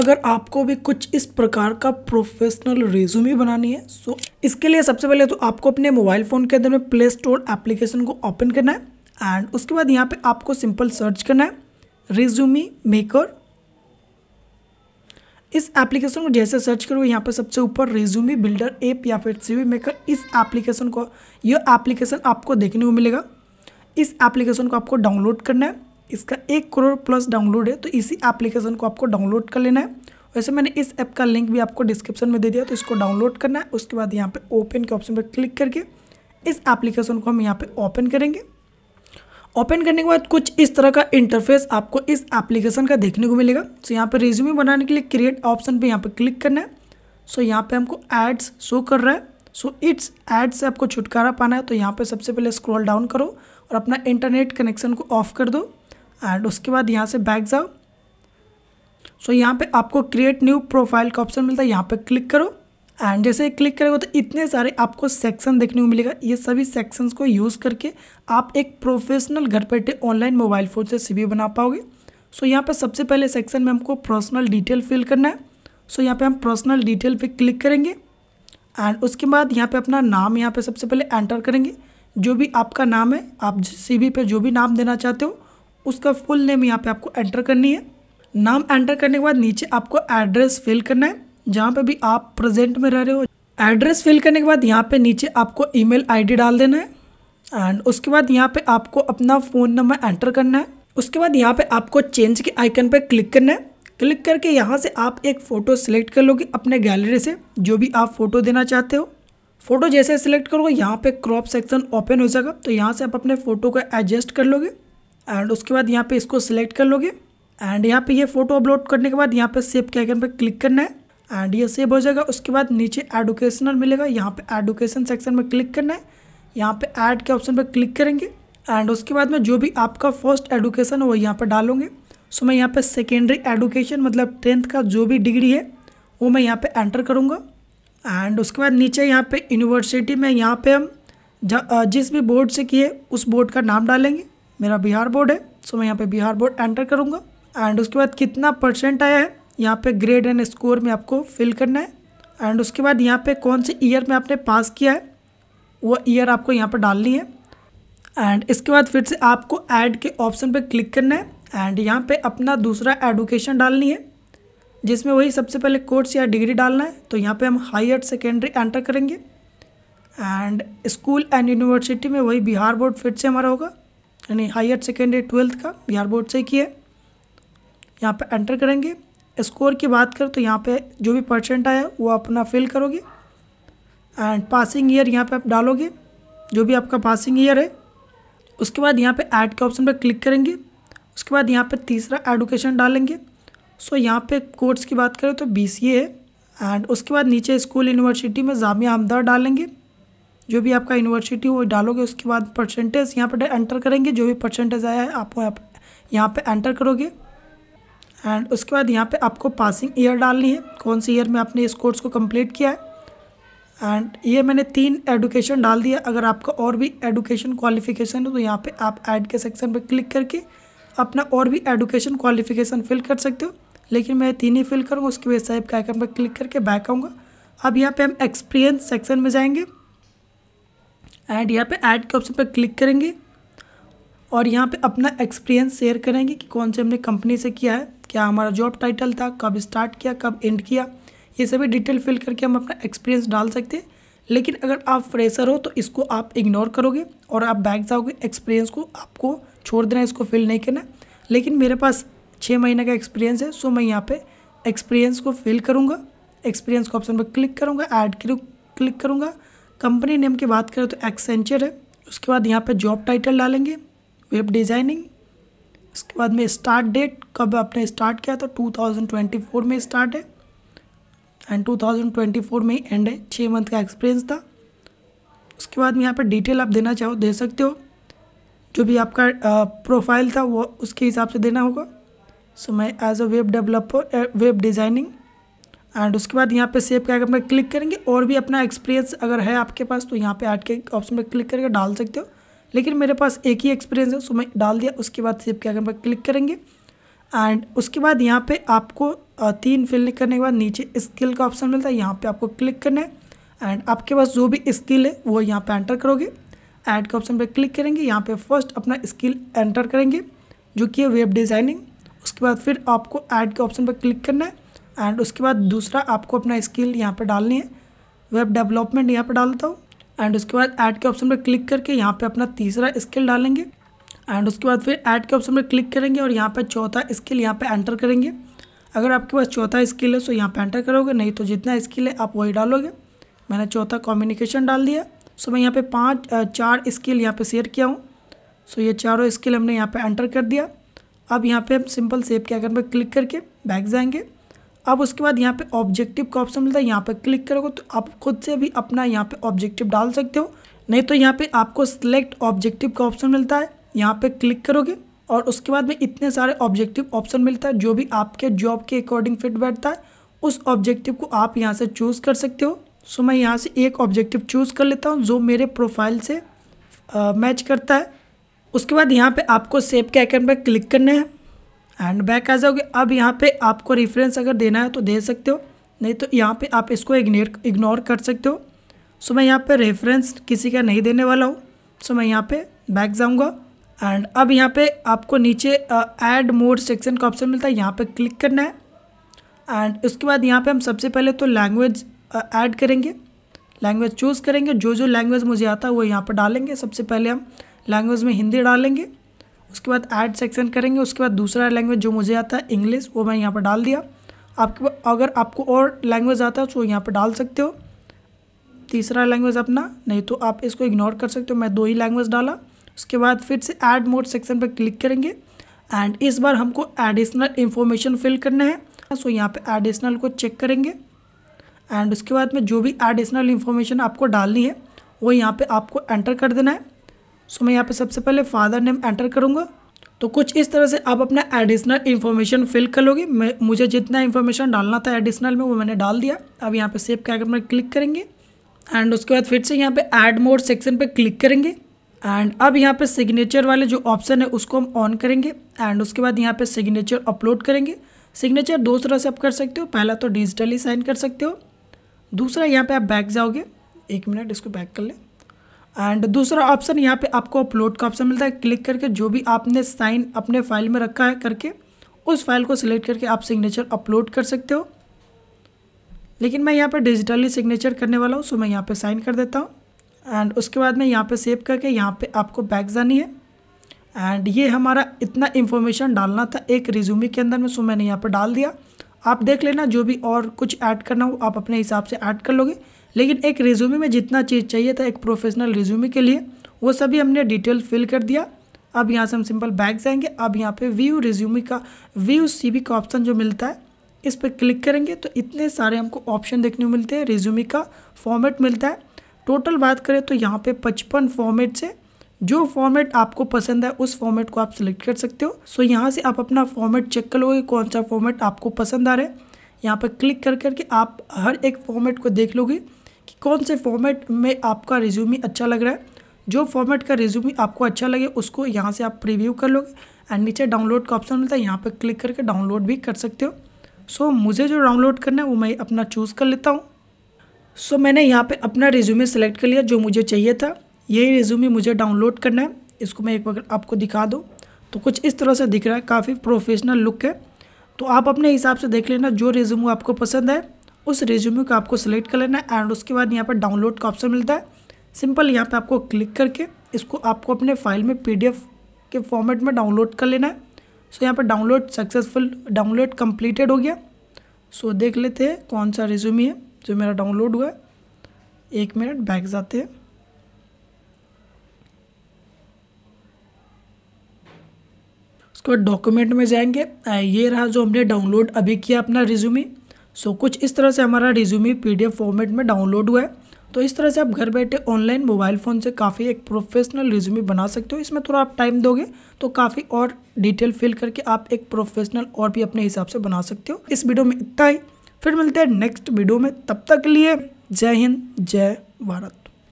अगर आपको भी कुछ इस प्रकार का प्रोफेशनल रेज्यूमे बनानी है सो इसके लिए सबसे पहले तो आपको अपने मोबाइल फ़ोन के अंदर में प्ले स्टोर एप्लीकेशन को ओपन करना है एंड उसके बाद यहाँ पे आपको सिंपल सर्च करना है रिज्यूमी मेकर इस एप्लीकेशन को जैसे सर्च करोगे यहाँ पर सबसे ऊपर रिज्यूमी बिल्डर एप या फिर सीवी मेकर इस एप्लीकेशन को यह एप्लीकेशन आपको देखने को मिलेगा इस एप्लीकेशन को आपको डाउनलोड करना है इसका एक करोड़ प्लस डाउनलोड है तो इसी एप्लीकेशन को आपको डाउनलोड कर लेना है वैसे मैंने इस ऐप का लिंक भी आपको डिस्क्रिप्शन में दे दिया तो इसको डाउनलोड करना है उसके बाद यहाँ पर ओपन के ऑप्शन पर क्लिक करके इस एप्लीकेशन को हम यहाँ पर ओपन करेंगे ओपन करने के बाद कुछ इस तरह का इंटरफेस आपको इस एप्लीकेशन का देखने को मिलेगा सो यहाँ पर रिज्यूमे बनाने के लिए क्रिएट ऑप्शन पर यहाँ पर क्लिक करना है सो यहाँ पर हमको एड्स शो कर रहा है सो इट्स एड्स से आपको छुटकारा पाना है तो यहाँ पर सबसे पहले स्क्रॉल डाउन करो और अपना इंटरनेट कनेक्शन को ऑफ कर दो एंड उसके बाद यहाँ से बैक जाओ सो यहाँ पे आपको क्रिएट न्यू प्रोफाइल का ऑप्शन मिलता है यहाँ पे क्लिक करो एंड जैसे क्लिक करेगा तो इतने सारे आपको सेक्शन देखने को मिलेगा ये सभी सेक्शंस को यूज़ करके आप एक प्रोफेशनल घर बैठे ऑनलाइन मोबाइल फ़ोन से सी बना पाओगे सो यहाँ पर सबसे पहले सेक्शन में हमको पर्सनल डिटेल फिल करना है सो यहाँ पर हम पर्सनल डिटेल पर क्लिक करेंगे एंड उसके बाद यहाँ पे अपना नाम यहाँ पे सबसे पहले एंटर करेंगे जो भी आपका नाम है आप सी पे जो भी नाम देना चाहते हो उसका फुल नेम यहाँ पे आपको एंटर करनी है नाम एंटर करने के बाद नीचे आपको एड्रेस फिल करना है जहाँ पे भी आप प्रेजेंट में रह रहे हो एड्रेस फिल करने के बाद यहाँ पे नीचे आपको ईमेल आईडी डाल देना है एंड उसके बाद यहाँ पे आपको अपना फ़ोन नंबर एंटर करना है उसके बाद यहाँ पे आपको चेंज के आइकन पर क्लिक करना है क्लिक करके यहाँ से आप एक फ़ोटो सिलेक्ट कर लोगे अपने गैलरी से जो भी आप फ़ोटो देना चाहते हो फ़ोटो जैसे सिलेक्ट करोगे यहाँ पे क्रॉप सेक्शन ओपन हो जाएगा तो यहाँ से आप अपने फ़ोटो को एडजस्ट कर लोगे एंड उसके बाद यहाँ पे इसको सिलेक्ट कर लोगे एंड यहाँ पे ये फोटो अपलोड करने के बाद यहाँ पे सेव के आइकन पर क्लिक करना है एंड ये सेव हो जाएगा उसके बाद नीचे एडुकेशनल मिलेगा यहाँ पे एडुकेशन सेक्शन में क्लिक करना है यहाँ पे ऐड के ऑप्शन पर क्लिक करेंगे एंड उसके बाद में जो भी आपका फर्स्ट एडुकेशन है वो यहाँ पर डालोगे सो मैं यहाँ पर सेकेंडरी एडुकेशन मतलब टेंथ का जो भी डिग्री है वो मैं यहाँ पर एंटर करूँगा एंड उसके बाद नीचे यहाँ पर यूनिवर्सिटी में यहाँ पर हम जिस भी बोर्ड से किए उस बोर्ड का नाम डालेंगे मेरा बिहार बोर्ड है सो मैं यहाँ पे बिहार बोर्ड एंटर करूँगा एंड उसके बाद कितना परसेंट आया है यहाँ पे ग्रेड एंड स्कोर में आपको फिल करना है एंड उसके बाद यहाँ पे कौन से ईयर में आपने पास किया है वो ईयर आपको यहाँ पर डालनी है एंड इसके बाद फिर से आपको ऐड के ऑप्शन पर क्लिक करना है एंड यहाँ पर अपना दूसरा एडुकेशन डालनी है जिसमें वही सबसे पहले कोर्स या डिग्री डालना है तो यहाँ पे हम हायर सेकेंडरी एंटर करेंगे एंड स्कूल एंड यूनिवर्सिटी में वही बिहार बोर्ड फिर से हमारा होगा यानी हायर सेकेंडरी ट्वेल्थ का बिहार बोर्ड से किया है यहाँ पर एंटर करेंगे स्कोर की बात करें तो यहाँ पे जो भी परसेंट आया वो अपना फिल करोगे एंड पासिंग ईयर यहाँ पे आप डालोगे जो भी आपका पासिंग ईयर है उसके बाद यहाँ पे ऐड के ऑप्शन पर क्लिक करेंगे उसके बाद यहाँ पे तीसरा एडुकेशन डालेंगे सो यहाँ पे कोर्स की बात करें तो बी है एंड उसके बाद नीचे स्कूल यूनिवर्सिटी में जामिया हमदार डालेंगे जो भी आपका यूनिवर्सिटी वो डालोगे उसके बाद परसेंटेज यहाँ पर एंटर करेंगे जो भी परसेंटेज आया है आप यहाँ पर यहाँ पर एंटर करोगे एंड उसके बाद यहाँ पे आपको पासिंग ईयर डालनी है कौन सी ईयर में आपने इस कोर्स को कंप्लीट किया है एंड ये मैंने तीन एडुकेशन डाल दिया अगर आपका और भी एडुकेशन क्वालिफिकेशन है तो यहाँ पे आप ऐड के सेक्शन पे क्लिक करके अपना और भी एडुकेशन क्वालिफिकेशन फिल कर सकते हो लेकिन मैं तीन ही फिल करूँगा उसके वेबसाइट के आइकन पर क्लिक करके बैक आऊँगा अब यहाँ पर हम एक्सपीरियंस सेक्शन में जाएंगे एंड यहाँ पे ऐड के ऑप्शन पर क्लिक करेंगे और यहाँ पे अपना एक्सपीरियंस शेयर करेंगे कि कौन से हमने कंपनी से किया है क्या हमारा जॉब टाइटल था कब स्टार्ट किया कब एंड किया ये सभी डिटेल फिल करके हम अपना एक्सपीरियंस डाल सकते हैं लेकिन अगर आप फ्रेशर हो तो इसको आप इग्नोर करोगे और आप बैक जाओगे एक्सपीरियंस को आपको छोड़ देना इसको फिल नहीं करना लेकिन मेरे पास छः महीने का एक्सपीरियंस है सो मैं यहाँ पर एक्सपीरियंस को फिल करूँगा एक्सपीरियंस के ऑप्शन पर क्लिक करूँगा ऐड क्लिक करूँगा कंपनी नेम की बात करें तो एक्सेंचर है उसके बाद यहाँ पे जॉब टाइटल डालेंगे वेब डिज़ाइनिंग उसके बाद में स्टार्ट डेट कब आपने स्टार्ट किया तो 2024 में स्टार्ट है एंड 2024 में एंड है छः मंथ का एक्सपीरियंस था उसके बाद में यहाँ पर डिटेल आप देना चाहो दे सकते हो जो भी आपका प्रोफाइल था वो उसके हिसाब से देना होगा सो so, मैं as a web developer web designing and उसके बाद यहाँ पे सेव करके अपना क्लिक करेंगे और भी अपना एक्सपीरियंस अगर है आपके पास तो यहाँ पे ऐड के ऑप्शन पर क्लिक करके डाल सकते हो लेकिन मेरे पास एक ही एक्सपीरियंस है सो मैं डाल दिया उसके बाद सेव करके अपना क्लिक करेंगे एंड उसके बाद यहाँ पे आपको तीन फिल करने के बाद नीचे स्किल का ऑप्शन मिलता है यहाँ पर आपको क्लिक करना है एंड आपके पास जो भी स्किल है वो यहाँ पर एंटर करोगे ऐड के ऑप्शन पर क्लिक करेंगे यहाँ पर फर्स्ट अपना स्किल एंटर करेंगे जो कि है वेब डिज़ाइनिंग उसके बाद फिर आपको ऐड के ऑप्शन पर क्लिक करना है एंड उसके बाद दूसरा आपको अपना स्किल यहाँ पर डालनी है वेब डेवलपमेंट यहाँ पर डालता हूँ एंड उसके बाद ऐड के ऑप्शन पर क्लिक करके यहाँ पे अपना तीसरा स्किल डालेंगे एंड उसके बाद फिर ऐड के ऑप्शन पर क्लिक करेंगे और यहाँ पर चौथा स्किल यहाँ पर एंटर करेंगे अगर आपके पास चौथा स्किल है सो यहाँ पर एंटर करोगे नहीं तो जितना स्किल है आप वही डालोगे मैंने चौथा कम्युनिकेशन डाल दिया सो मैं यहाँ पे पांच चार स्किल यहाँ पे शेयर किया हूँ सो ये चारों स्किल हमने यहाँ पे एंटर कर दिया अब यहाँ पे हम सिंपल सेव के अगर मैं क्लिक करके बैक जाएंगे अब उसके बाद यहाँ पे ऑब्जेक्टिव का ऑप्शन मिलता है यहाँ पे क्लिक करोगे तो आप खुद से भी अपना यहाँ पे ऑब्जेक्टिव डाल सकते हो नहीं तो यहाँ पे आपको सिलेक्ट ऑब्जेक्टिव का ऑप्शन मिलता है यहाँ पे क्लिक करोगे और उसके बाद में इतने सारे ऑब्जेक्टिव ऑप्शन मिलता है जो भी आपके जॉब के अकॉर्डिंग फिट बैठता है उस ऑब्जेक्टिव को आप यहाँ से चूज़ कर सकते हो सो मैं यहाँ से एक ऑब्जेक्टिव चूज़ कर लेता हूँ जो मेरे प्रोफाइल से मैच करता है उसके बाद यहाँ पे आपको सेव के आइकन पर क्लिक करना है एंड बैक आ जाओगे अब यहाँ पे आपको रेफरेंस अगर देना है तो दे सकते हो नहीं तो यहाँ पे आप इसको इग्नोर इग्नोर कर सकते हो सो मैं यहाँ पे रेफरेंस किसी का नहीं देने वाला हूँ सो मैं यहाँ पे बैक जाऊँगा एंड अब यहाँ पे आपको नीचे ऐड मोड सेक्शन का ऑप्शन मिलता है यहाँ पे क्लिक करना है एंड उसके बाद यहाँ पे हम सबसे पहले तो लैंग्वेज ऐड करेंगे लैंग्वेज चूज़ करेंगे जो जो लैंग्वेज मुझे आता है वो यहाँ पर डालेंगे सबसे पहले हम लैंग्वेज में हिंदी डालेंगे उसके बाद ऐड सेक्शन करेंगे उसके बाद दूसरा लैंग्वेज जो मुझे आता है इंग्लिश वो मैं यहाँ पर डाल दिया आपके अगर आपको और लैंग्वेज आता है तो यहाँ पर डाल सकते हो तीसरा लैंग्वेज अपना नहीं तो आप इसको इग्नोर कर सकते हो मैं दो ही लैंग्वेज डाला उसके बाद फिर से ऐड मोड सेक्शन पर क्लिक करेंगे एंड इस बार हमको एडिशनल इन्फॉर्मेशन फिल करना है सो यहाँ पे एडिशनल को चेक करेंगे एंड उसके बाद में जो भी एडिशनल इन्फॉर्मेशन आपको डालनी है वो यहाँ पे आपको एंटर कर देना है सो मैं यहाँ पे सबसे पहले फादर नेम एंटर करूँगा तो कुछ इस तरह से आप अपना एडिशनल इन्फॉर्मेशन फिल कर लोगे मैं मुझे जितना इन्फॉर्मेशन डालना था एडिशनल में वो मैंने डाल दिया अब यहाँ पे सेव कैरेक्टर में क्लिक करेंगे एंड उसके बाद फिर से यहाँ पे ऐड मोड सेक्शन पे क्लिक करेंगे एंड अब यहाँ पे सिग्नेचर वाले जो ऑप्शन है उसको हम ऑन करेंगे एंड उसके बाद यहाँ पर सिग्नेचर अपलोड करेंगे सिग्नेचर दो तरह से आप कर सकते हो पहला तो डिजिटली साइन कर सकते हो दूसरा यहाँ पर आप बैक जाओगे एक मिनट इसको बैक कर लें एंड दूसरा ऑप्शन यहाँ पे आपको अपलोड का ऑप्शन मिलता है क्लिक करके जो भी आपने साइन अपने फाइल में रखा है करके उस फाइल को सिलेक्ट करके आप सिग्नेचर अपलोड कर सकते हो लेकिन मैं यहाँ पर डिजिटली सिग्नेचर करने वाला हूँ सो मैं यहाँ पर साइन कर देता हूँ एंड उसके बाद मैं यहाँ पर सेव करके यहाँ पर आपको बैग जानी है एंड ये हमारा इतना इन्फॉर्मेशन डालना था एक रिज्यूमे के अंदर में सो मैंने यहाँ पर डाल दिया आप देख लेना जो भी और कुछ ऐड करना हो आप अपने हिसाब से ऐड कर लोगे लेकिन एक रिज्यूमे में जितना चीज़ चाहिए था एक प्रोफेशनल रिज्यूमे के लिए वो सभी हमने डिटेल फिल कर दिया अब यहाँ से हम सिंपल बैक जाएंगे अब यहाँ पे व्यू रिज्यूमे का व्यू सीवी का ऑप्शन जो मिलता है इस पर क्लिक करेंगे तो इतने सारे हमको ऑप्शन देखने को मिलते हैं रिज्यूमे का फॉर्मेट मिलता है टोटल बात करें तो यहाँ पे पचपन फॉर्मेट से जो फॉर्मेट आपको पसंद है उस फॉर्मेट को आप सिलेक्ट कर सकते हो सो यहाँ से आप अपना फॉर्मेट चेक कर लोगे कौन सा फॉर्मेट आपको पसंद आ रहा है यहाँ पर क्लिक कर करके आप हर एक फॉर्मेट को देख लोगे कौन से फॉर्मेट में आपका रिज्यूमी अच्छा लग रहा है जो फॉर्मेट का रिज्यूमी आपको अच्छा लगे उसको यहाँ से आप प्रीव्यू कर लोगे एंड नीचे डाउनलोड का ऑप्शन मिलता है यहाँ पर क्लिक करके डाउनलोड भी कर सकते हो सो so, मुझे जो डाउनलोड करना है वो मैं अपना चूज़ कर लेता हूँ सो so, मैंने यहाँ पे अपना रिज्यूमे सेलेक्ट कर लिया जो मुझे चाहिए था यही रिज्यूमे मुझे डाउनलोड करना है इसको मैं एक बार आपको दिखा दूँ तो कुछ इस तरह से दिख रहा है काफ़ी प्रोफेशनल लुक है तो आप अपने हिसाब से देख लेना जो रिज्यूम आपको पसंद है उस रेज्यूमे को आपको सेलेक्ट कर लेना है एंड उसके बाद यहाँ पर डाउनलोड का ऑप्शन मिलता है सिंपल यहाँ पर आपको क्लिक करके इसको आपको अपने फाइल में पी के फॉर्मेट में डाउनलोड कर लेना है सो so, यहाँ पर डाउनलोड सक्सेसफुल डाउनलोड कंप्लीटेड हो गया सो so, देख लेते हैं कौन सा रेज्यूमे है जो मेरा डाउनलोड हुआ है एक मिनट बैक जाते हैं उसके बाद डॉक्यूमेंट में जाएंगे ये रहा जो हमने डाउनलोड अभी किया अपना रिज्यूमी सो कुछ इस तरह से हमारा रिज्यूमे पीडीएफ फॉर्मेट में डाउनलोड हुआ है तो इस तरह से आप घर बैठे ऑनलाइन मोबाइल फ़ोन से काफ़ी एक प्रोफेशनल रिज्यूमे बना सकते हो इसमें थोड़ा आप टाइम दोगे तो काफ़ी और डिटेल फिल करके आप एक प्रोफेशनल और भी अपने हिसाब से बना सकते हो इस वीडियो में इतना ही फिर मिलते हैं नेक्स्ट वीडियो में तब तक के लिए जय हिंद जय भारत